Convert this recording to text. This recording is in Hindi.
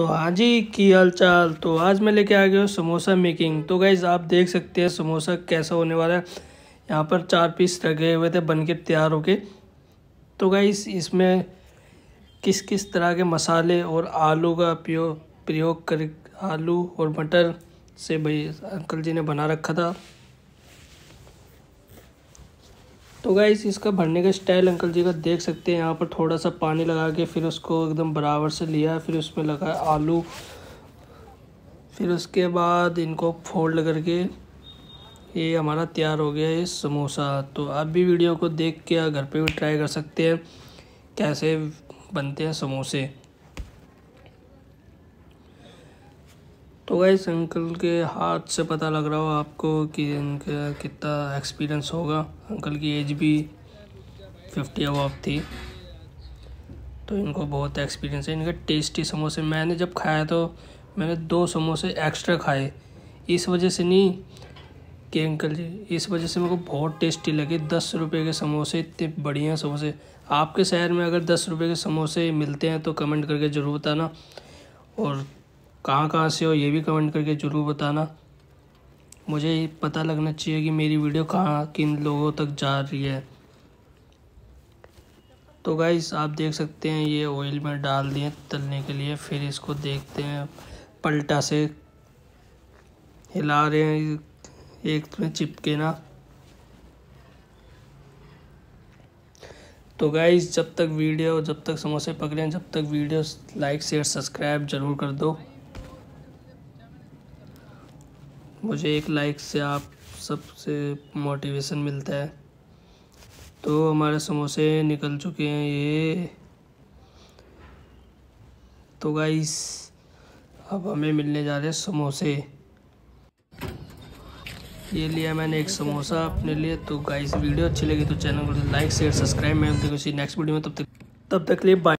तो हाँ जी की हाल चाल तो आज मैं लेके आ गया हूँ समोसा मेकिंग तो गाइज़ आप देख सकते हैं समोसा कैसा होने वाला है यहाँ पर चार पीस रखे हुए थे बन के तैयार होके तो गाइज़ इसमें किस किस तरह के मसाले और आलू का प्रयोग प्रयोग कर आलू और मटर से भाई अंकल जी ने बना रखा था तो गाइस इसका भरने का स्टाइल अंकल जी का देख सकते हैं यहाँ पर थोड़ा सा पानी लगा के फिर उसको एकदम बराबर से लिया फिर उसमें लगा आलू फिर उसके बाद इनको फोल्ड करके ये हमारा तैयार हो गया ये समोसा तो आप भी वीडियो को देख के घर पे भी ट्राई कर सकते हैं कैसे बनते हैं समोसे तो गाइस अंकल के हाथ से पता लग रहा हो आपको कि इनका कितना एक्सपीरियंस होगा अंकल की एज भी फिफ्टी अबव थी तो इनको बहुत एक्सपीरियंस है इनके टेस्टी समोसे मैंने जब खाया तो मैंने दो समोसे एक्स्ट्रा खाए इस वजह से नहीं कि अंकल जी इस वजह से मेरे को बहुत टेस्टी लगे दस रुपये के समोसे इतने बढ़िया समोसे आपके शहर में अगर दस रुपये के समोसे मिलते हैं तो कमेंट करके ज़रूर बताना और कहाँ कहाँ से हो ये भी कमेंट करके ज़रूर बताना मुझे पता लगना चाहिए कि मेरी वीडियो कहाँ किन लोगों तक जा रही है तो गाइस आप देख सकते हैं ये ऑयल में डाल दिए तलने के लिए फिर इसको देखते हैं पलटा से हिला रहे हैं एक तो में चिपके ना तो गाइज जब तक वीडियो जब तक समोसे पक रहे हैं जब तक वीडियो लाइक शेयर सब्सक्राइब ज़रूर कर दो मुझे एक लाइक से आप सबसे मोटिवेशन मिलता है तो हमारे समोसे निकल चुके हैं ये तो गाइस अब हमें मिलने जा रहे हैं समोसे ये लिया मैंने एक समोसा अपने लिए तो गाइस वीडियो अच्छी लगी तो चैनल को लाइक शेयर सब्सक्राइब मैं नेक्स्ट वीडियो में तब तक तब तक लिए बाय